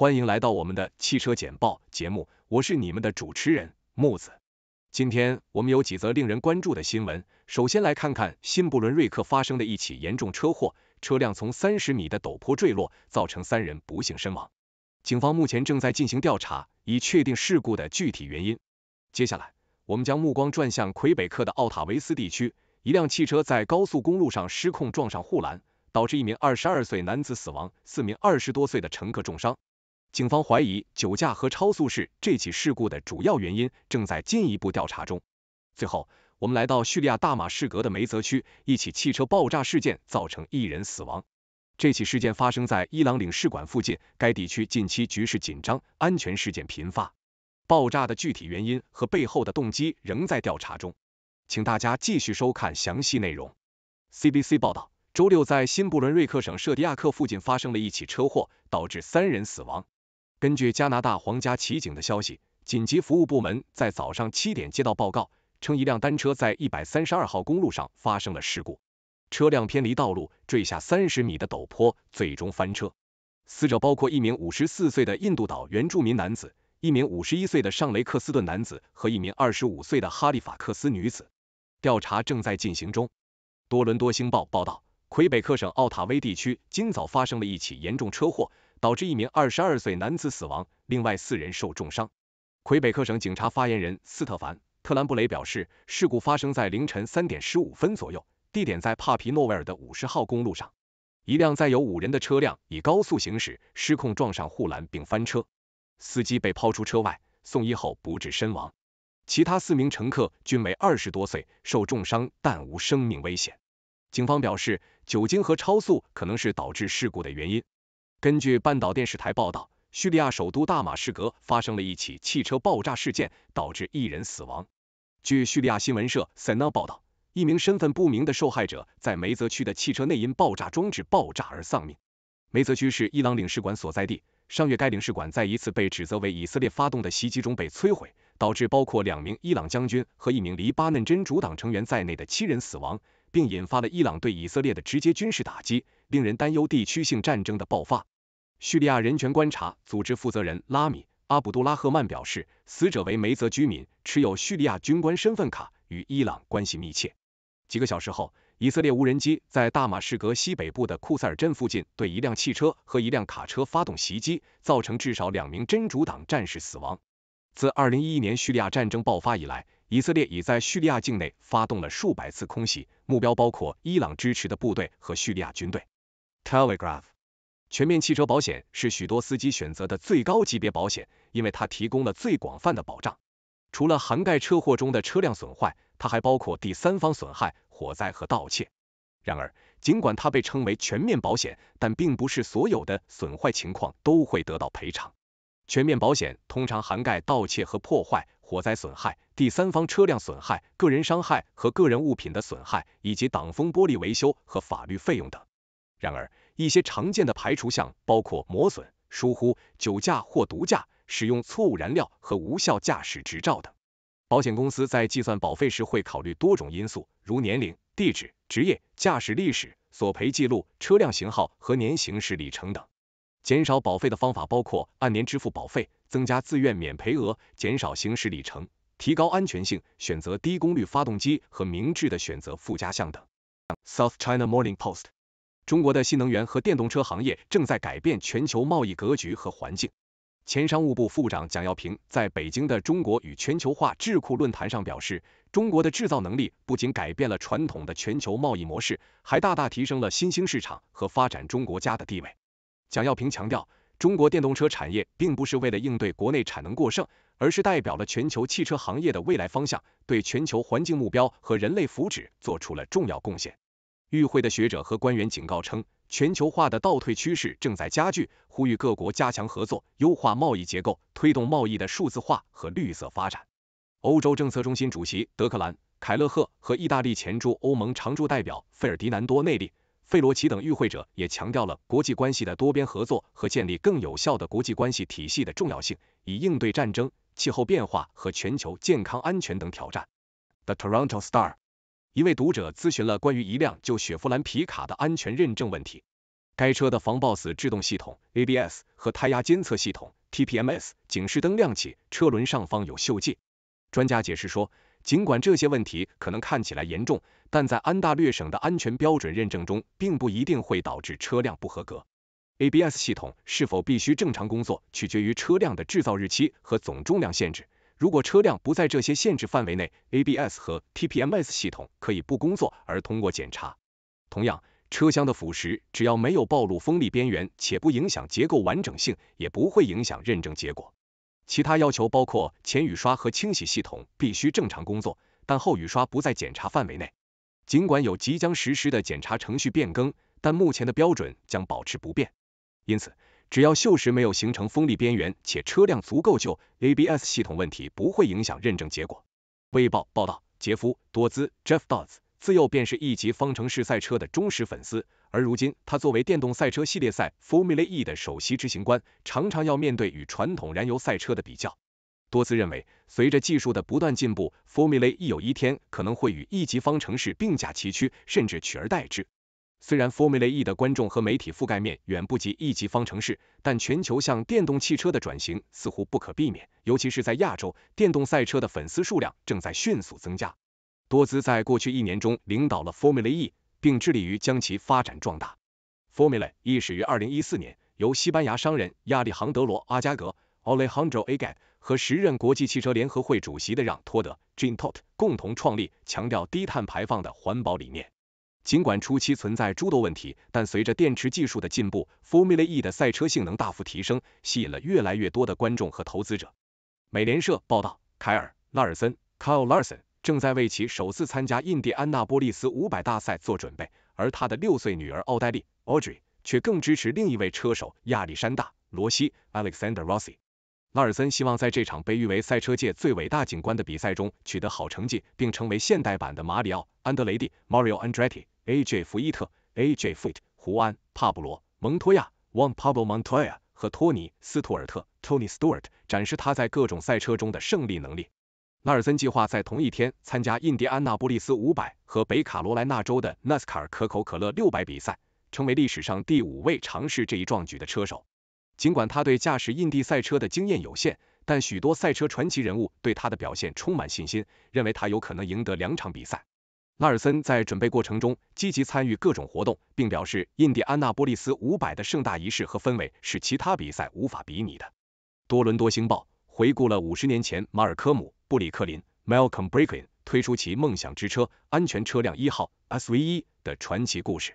欢迎来到我们的汽车简报节目，我是你们的主持人木子。今天我们有几则令人关注的新闻。首先来看看新布伦瑞克发生的一起严重车祸，车辆从三十米的陡坡坠落，造成三人不幸身亡。警方目前正在进行调查，以确定事故的具体原因。接下来，我们将目光转向魁北克的奥塔维斯地区，一辆汽车在高速公路上失控撞上护栏，导致一名二十二岁男子死亡，四名二十多岁的乘客重伤。警方怀疑酒驾和超速是这起事故的主要原因，正在进一步调查中。最后，我们来到叙利亚大马士革的梅泽区，一起汽车爆炸事件造成一人死亡。这起事件发生在伊朗领事馆附近，该地区近期局势紧张，安全事件频发。爆炸的具体原因和背后的动机仍在调查中，请大家继续收看详细内容。CBC 报道，周六在新布伦瑞克省舍迪亚克附近发生了一起车祸，导致三人死亡。根据加拿大皇家骑警的消息，紧急服务部门在早上七点接到报告，称一辆单车在一百三十二号公路上发生了事故，车辆偏离道路，坠下三十米的陡坡，最终翻车。死者包括一名五十四岁的印度岛原住民男子，一名五十一岁的上雷克斯顿男子和一名二十五岁的哈利法克斯女子。调查正在进行中。多伦多星报报道，魁北克省奥塔威地区今早发生了一起严重车祸。导致一名二十二岁男子死亡，另外四人受重伤。魁北克省警察发言人斯特凡·特兰布雷表示，事故发生在凌晨三点十五分左右，地点在帕皮诺维尔的五十号公路上。一辆载有五人的车辆以高速行驶，失控撞上护栏并翻车，司机被抛出车外，送医后不治身亡。其他四名乘客均为二十多岁，受重伤但无生命危险。警方表示，酒精和超速可能是导致事故的原因。根据半岛电视台报道，叙利亚首都大马士革发生了一起汽车爆炸事件，导致一人死亡。据叙利亚新闻社 Sana 报道，一名身份不明的受害者在梅泽区的汽车内因爆炸装置爆炸而丧命。梅泽区是伊朗领事馆所在地。上月，该领事馆在一次被指责为以色列发动的袭击中被摧毁，导致包括两名伊朗将军和一名黎巴嫩真主党成员在内的七人死亡，并引发了伊朗对以色列的直接军事打击，令人担忧地区性战争的爆发。叙利亚人权观察组织负责人拉米·阿卜杜拉赫曼表示，死者为梅泽居民，持有叙利亚军官身份卡，与伊朗关系密切。几个小时后，以色列无人机在大马士革西北部的库塞尔镇附近对一辆汽车和一辆卡车发动袭击，造成至少两名真主党战士死亡。自二零一一年叙利亚战争爆发以来，以色列已在叙利亚境内发动了数百次空袭，目标包括伊朗支持的部队和叙利亚军队。Telegraph。全面汽车保险是许多司机选择的最高级别保险，因为它提供了最广泛的保障。除了涵盖车祸中的车辆损坏，它还包括第三方损害、火灾和盗窃。然而，尽管它被称为全面保险，但并不是所有的损坏情况都会得到赔偿。全面保险通常涵盖盗窃和破坏、火灾损害、第三方车辆损害、个人伤害和个人物品的损害，以及挡风玻璃维修和法律费用等。然而，一些常见的排除项包括磨损、疏忽、酒驾或毒驾、使用错误燃料和无效驾驶执照等。保险公司在计算保费时会考虑多种因素，如年龄、地址、职业、驾驶历史、索赔记录、车辆型号和年行驶里程等。减少保费的方法包括按年支付保费、增加自愿免赔额、减少行驶里程、提高安全性、选择低功率发动机和明智的选择附加项等。South China Morning Post 中国的新能源和电动车行业正在改变全球贸易格局和环境。前商务部副部长蒋耀平在北京的中国与全球化智库论坛上表示，中国的制造能力不仅改变了传统的全球贸易模式，还大大提升了新兴市场和发展中国家的地位。蒋耀平强调，中国电动车产业并不是为了应对国内产能过剩，而是代表了全球汽车行业的未来方向，对全球环境目标和人类福祉做出了重要贡献。与会的学者和官员警告称，全球化的倒退趋势正在加剧，呼吁各国加强合作，优化贸易结构，推动贸易的数字化和绿色发展。欧洲政策中心主席德克兰·凯勒赫和意大利前驻欧盟常驻代表费尔迪南多·内利、费罗奇等与会者也强调了国际关系的多边合作和建立更有效的国际关系体系的重要性，以应对战争、气候变化和全球健康安全等挑战。The Toronto Star 一位读者咨询了关于一辆旧雪佛兰皮卡的安全认证问题。该车的防抱死制动系统 （ABS） 和胎压监测系统 （TPMS） 警示灯亮起，车轮上方有锈迹。专家解释说，尽管这些问题可能看起来严重，但在安大略省的安全标准认证中，并不一定会导致车辆不合格。ABS 系统是否必须正常工作，取决于车辆的制造日期和总重量限制。如果车辆不在这些限制范围内，ABS 和 TPMS 系统可以不工作，而通过检查。同样，车厢的腐蚀只要没有暴露锋利边缘且不影响结构完整性，也不会影响认证结果。其他要求包括前雨刷和清洗系统必须正常工作，但后雨刷不在检查范围内。尽管有即将实施的检查程序变更，但目前的标准将保持不变。因此。只要锈蚀没有形成锋利边缘，且车辆足够旧，ABS 系统问题不会影响认证结果。微报报道，杰夫·多兹 （Jeff Dodz） 自幼便是一级方程式赛车的忠实粉丝，而如今他作为电动赛车系列赛 Formula E 的首席执行官，常常要面对与传统燃油赛车的比较。多兹认为，随着技术的不断进步，Formula E 有一天可能会与一级方程式并驾齐驱，甚至取而代之。虽然 Formula E 的观众和媒体覆盖面远不及一级方程式，但全球向电动汽车的转型似乎不可避免，尤其是在亚洲，电动赛车的粉丝数量正在迅速增加。多兹在过去一年中领导了 Formula E，并致力于将其发展壮大。Formula E 始于2014年，由西班牙商人亚历杭德罗·阿加格 （Alejandro a g a t 和时任国际汽车联合会主席的让·托德 （Jean Todt） 共同创立，强调低碳排放的环保理念。尽管初期存在诸多问题，但随着电池技术的进步，Formula E 的赛车性能大幅提升，吸引了越来越多的观众和投资者。美联社报道，凯尔·拉尔森 （Kyle Larson） 正在为其首次参加印第安纳波利斯五百大赛做准备，而他的六岁女儿奥黛丽 （Audrey） 却更支持另一位车手亚历山大·罗西 （Alexander Rossi）。拉尔森希望在这场被誉为赛车界最伟大景观的比赛中取得好成绩，并成为现代版的马里奥·安德雷蒂 （Mario Andretti）、A.J. 福伊特 （A.J. Fitt）、胡安·帕布罗·蒙托亚 （Juan Pablo Montoya） 和托尼斯·图尔特 （Tony Stewart） 展示他在各种赛车中的胜利能力。拉尔森计划在同一天参加印第安纳波利斯500和北卡罗来纳州的纳斯卡尔可口可乐600比赛，成为历史上第五位尝试这一壮举的车手。尽管他对驾驶印地赛车的经验有限，但许多赛车传奇人物对他的表现充满信心，认为他有可能赢得两场比赛。拉尔森在准备过程中积极参与各种活动，并表示印第安纳波利斯五百的盛大仪式和氛围是其他比赛无法比拟的。多伦多星报回顾了五十年前马尔科姆·布里克林 （Malcolm b r i k l i n 推出其梦想之车安全车辆一号 （SV 一）的传奇故事。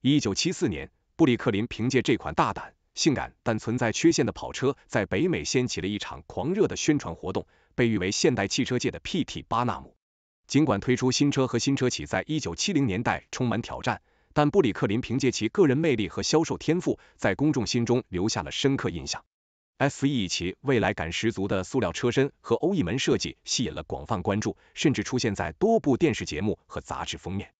一九七四年，布里克林凭借这款大胆。性感但存在缺陷的跑车在北美掀起了一场狂热的宣传活动，被誉为现代汽车界的 PT 八纳姆。尽管推出新车和新车企在1970年代充满挑战，但布里克林凭借其个人魅力和销售天赋，在公众心中留下了深刻印象。SVE 其未来感十足的塑料车身和鸥翼门设计吸引了广泛关注，甚至出现在多部电视节目和杂志封面。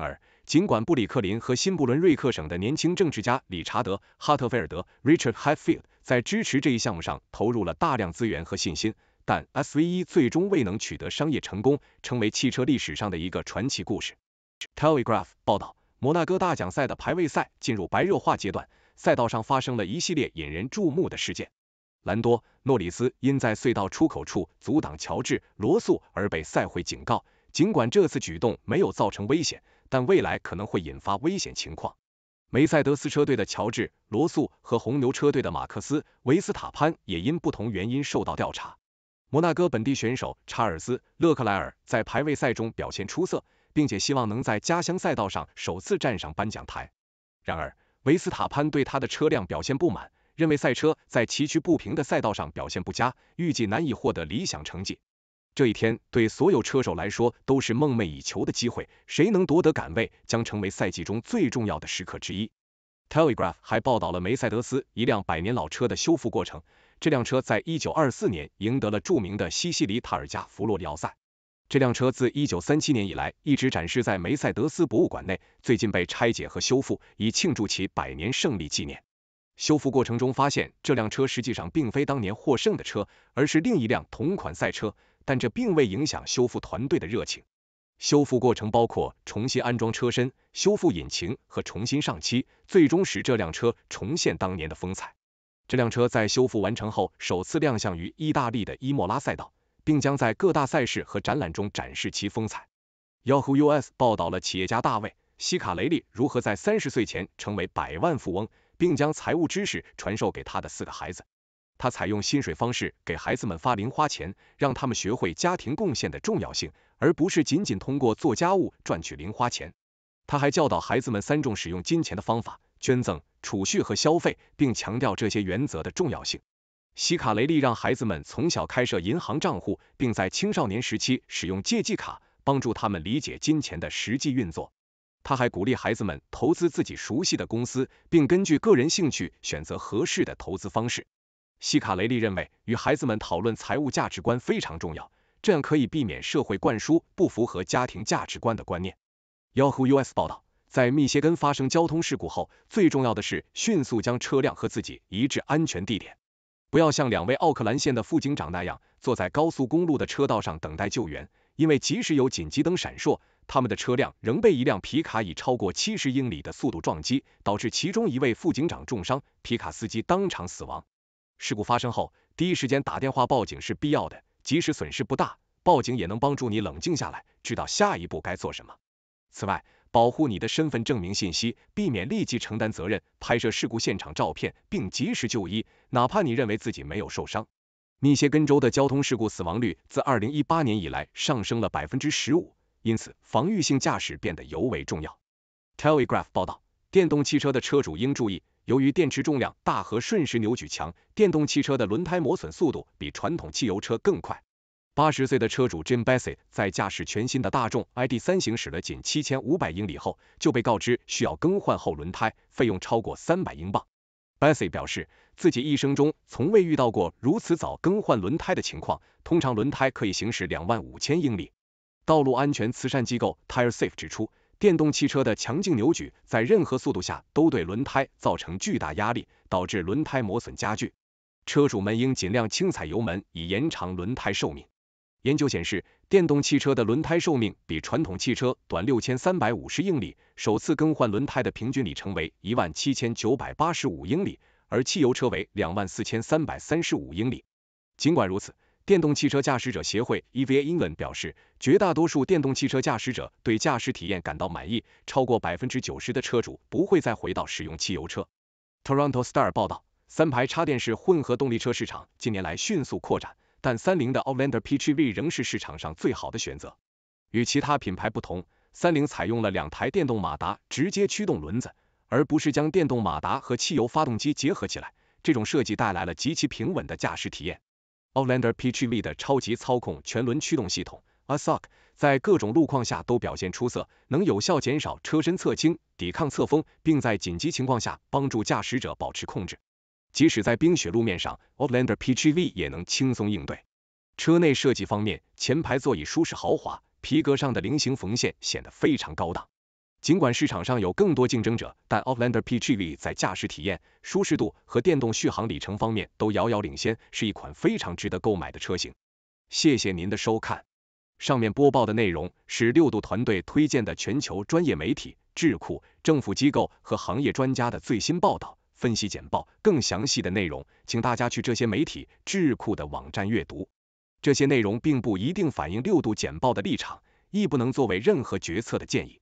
然而，尽管布里克林和新布伦瑞克省的年轻政治家理查德·哈特菲尔德 （Richard Hatfield） 在支持这一项目上投入了大量资源和信心，但 SVE 最终未能取得商业成功，成为汽车历史上的一个传奇故事。《Telegraph》报道，摩纳哥大奖赛的排位赛进入白热化阶段，赛道上发生了一系列引人注目的事件。兰多·诺里斯因在隧道出口处阻挡乔治·罗素而被赛会警告，尽管这次举动没有造成危险。但未来可能会引发危险情况。梅赛德斯车队的乔治·罗素和红牛车队的马克思·维斯塔潘也因不同原因受到调查。摩纳哥本地选手查尔斯·勒克莱尔在排位赛中表现出色，并且希望能在家乡赛道上首次站上颁奖台。然而，维斯塔潘对他的车辆表现不满，认为赛车在崎岖不平的赛道上表现不佳，预计难以获得理想成绩。这一天对所有车手来说都是梦寐以求的机会，谁能夺得杆位将成为赛季中最重要的时刻之一。《Telegraph》还报道了梅赛德斯一辆百年老车的修复过程，这辆车在一九二四年赢得了著名的西西里塔尔加弗洛里奥赛。这辆车自一九三七年以来一直展示在梅赛德斯博物馆内，最近被拆解和修复，以庆祝其百年胜利纪念。修复过程中发现，这辆车实际上并非当年获胜的车，而是另一辆同款赛车。但这并未影响修复团队的热情。修复过程包括重新安装车身、修复引擎和重新上漆，最终使这辆车重现当年的风采。这辆车在修复完成后首次亮相于意大利的伊莫拉赛道，并将在各大赛事和展览中展示其风采。Yahoo US 报道了企业家大卫·西卡雷利如何在三十岁前成为百万富翁，并将财务知识传授给他的四个孩子。他采用薪水方式给孩子们发零花钱，让他们学会家庭贡献的重要性，而不是仅仅通过做家务赚取零花钱。他还教导孩子们三种使用金钱的方法：捐赠、储蓄和消费，并强调这些原则的重要性。希卡雷利让孩子们从小开设银行账户，并在青少年时期使用借记卡，帮助他们理解金钱的实际运作。他还鼓励孩子们投资自己熟悉的公司，并根据个人兴趣选择合适的投资方式。西卡雷利认为，与孩子们讨论财务价值观非常重要，这样可以避免社会灌输不符合家庭价值观的观念。Yahoo US 报道，在密歇根发生交通事故后，最重要的是迅速将车辆和自己移至安全地点，不要像两位奥克兰县的副警长那样坐在高速公路的车道上等待救援，因为即使有紧急灯闪烁，他们的车辆仍被一辆皮卡以超过七十英里的速度撞击，导致其中一位副警长重伤，皮卡司机当场死亡。事故发生后，第一时间打电话报警是必要的。即使损失不大，报警也能帮助你冷静下来，知道下一步该做什么。此外，保护你的身份证明信息，避免立即承担责任；拍摄事故现场照片，并及时就医，哪怕你认为自己没有受伤。密歇根州的交通事故死亡率自二零一八年以来上升了百分之十五，因此防御性驾驶变得尤为重要。Telegraph 报道，电动汽车的车主应注意。由于电池重量大和瞬时扭矩强，电动汽车的轮胎磨损速度比传统汽油车更快。八十岁的车主 Jim Bassett 在驾驶全新的大众 ID.3 行驶了仅七千五百英里后，就被告知需要更换后轮胎，费用超过三百英镑。Bassett 表示，自己一生中从未遇到过如此早更换轮胎的情况，通常轮胎可以行驶两万五千英里。道路安全慈善机构 TireSafe 指出。电动汽车的强劲扭矩在任何速度下都对轮胎造成巨大压力，导致轮胎磨损加剧。车主们应尽量轻踩油门，以延长轮胎寿命。研究显示，电动汽车的轮胎寿命比传统汽车短六千三百五十英里，首次更换轮胎的平均里程为一万七千九百八十五英里，而汽油车为两万四千三百三十五英里。尽管如此，电动汽车驾驶者协会 （EVA England） 表示，绝大多数电动汽车驾驶者对驾驶体验感到满意，超过百分之九十的车主不会再回到使用汽油车。Toronto Star 报道，三排插电式混合动力车市场近年来迅速扩展，但三菱的 Outlander PHEV 仍是市场上最好的选择。与其他品牌不同，三菱采用了两台电动马达直接驱动轮子，而不是将电动马达和汽油发动机结合起来。这种设计带来了极其平稳的驾驶体验。Outlander P G V 的超级操控全轮驱动系统 Asac 在各种路况下都表现出色，能有效减少车身侧倾、抵抗侧风，并在紧急情况下帮助驾驶者保持控制。即使在冰雪路面上，Outlander P G V 也能轻松应对。车内设计方面，前排座椅舒适豪华，皮革上的菱形缝线显得非常高档。尽管市场上有更多竞争者，但 Outlander P G V 在驾驶体验、舒适度和电动续航里程方面都遥遥领先，是一款非常值得购买的车型。谢谢您的收看。上面播报的内容是六度团队推荐的全球专业媒体、智库、政府机构和行业专家的最新报道、分析简报。更详细的内容，请大家去这些媒体、智库的网站阅读。这些内容并不一定反映六度简报的立场，亦不能作为任何决策的建议。